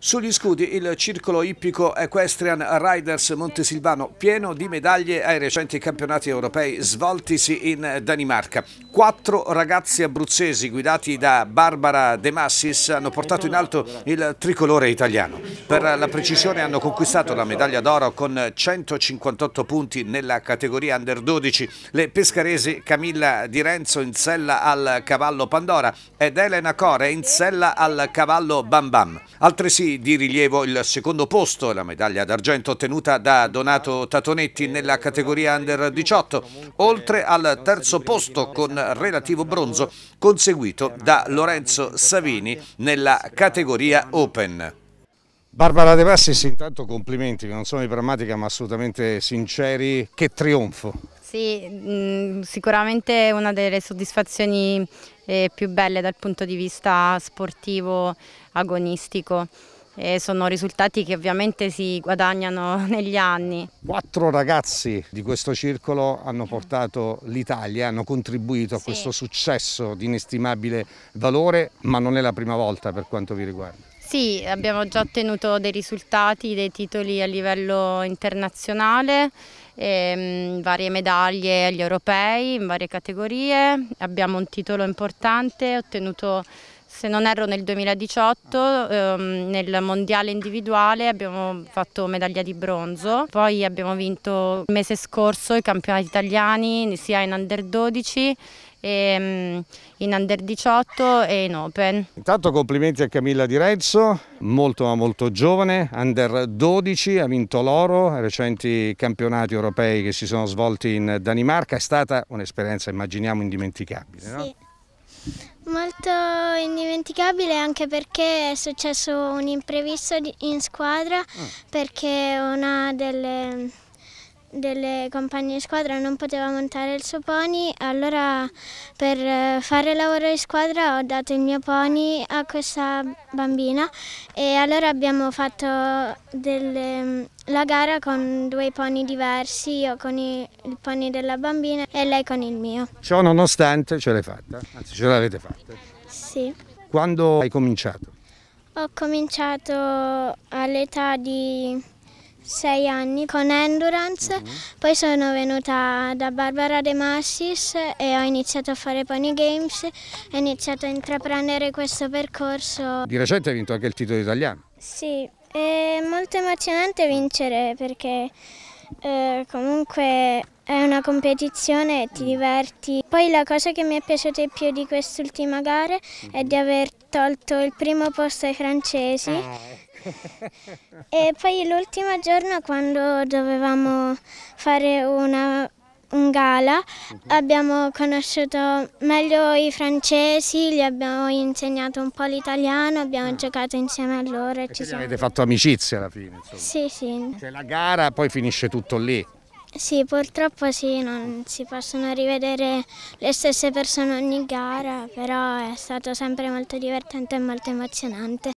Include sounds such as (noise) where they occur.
Sugli scudi il circolo ippico Equestrian Riders Montesilvano pieno di medaglie ai recenti campionati europei svoltisi in Danimarca. Quattro ragazzi abruzzesi guidati da Barbara De Massis hanno portato in alto il tricolore italiano. Per la precisione hanno conquistato la medaglia d'oro con 158 punti nella categoria Under 12 le pescaresi Camilla Di Renzo in sella al cavallo Pandora ed Elena Core in sella al cavallo Bam Bam. Altresì di rilievo il secondo posto, la medaglia d'argento ottenuta da Donato Tatonetti nella categoria Under 18, oltre al terzo posto con relativo bronzo conseguito da Lorenzo Savini nella categoria Open. Barbara De Passis, intanto complimenti, non sono di prammatica ma assolutamente sinceri, che trionfo! Sì, mm, sicuramente una delle soddisfazioni eh, più belle dal punto di vista sportivo, agonistico. E sono risultati che ovviamente si guadagnano (laughs) negli anni. Quattro ragazzi di questo circolo hanno mm. portato l'Italia, hanno contribuito a sì. questo successo di inestimabile valore, ma non è la prima volta per quanto vi riguarda. Sì, abbiamo già ottenuto dei risultati, dei titoli a livello internazionale, ehm, varie medaglie agli europei in varie categorie, abbiamo un titolo importante ottenuto se non erro nel 2018 ehm, nel mondiale individuale abbiamo fatto medaglia di bronzo, poi abbiamo vinto il mese scorso i campionati italiani sia in under 12 ehm, in under 18 e in open. Intanto complimenti a Camilla Di Rezzo, molto ma molto giovane, under 12, ha vinto l'oro, ai recenti campionati europei che si sono svolti in Danimarca, è stata un'esperienza immaginiamo indimenticabile. Sì. No? Molto indimenticabile anche perché è successo un imprevisto in squadra ah. perché una delle delle compagne di squadra non poteva montare il suo pony, allora per eh, fare lavoro in squadra ho dato il mio pony a questa bambina e allora abbiamo fatto delle, mm, la gara con due pony diversi, io con il pony della bambina e lei con il mio. Ciò nonostante ce l'hai fatta, anzi ce l'avete fatta. Sì. Quando hai cominciato? Ho cominciato all'età di sei anni con Endurance, mm-hmm. poi sono venuta da Barbara De Massis e ho iniziato a fare Pony Games ho iniziato a intraprendere questo percorso. Di recente hai vinto anche il titolo italiano. Sì, è molto emozionante vincere perché eh, comunque è una competizione e ti mm. diverti. Poi la cosa che mi è piaciuta di più di quest'ultima gara mm. è di aver tolto il primo posto ai francesi ah, (laughs) e poi l'ultimo giorno quando dovevamo fare una un gala, mhm. abbiamo conosciuto meglio i francesi, gli abbiamo insegnato un po' l'italiano, abbiamo ah. giocato insieme a loro. E ci siamo... avete fatto amicizia alla fine? Insomma. Sì, sì. Cioè la gara poi finisce tutto lì? Sì, purtroppo sì, non si possono rivedere le stesse persone ogni gara, però è stato sempre molto divertente e molto emozionante.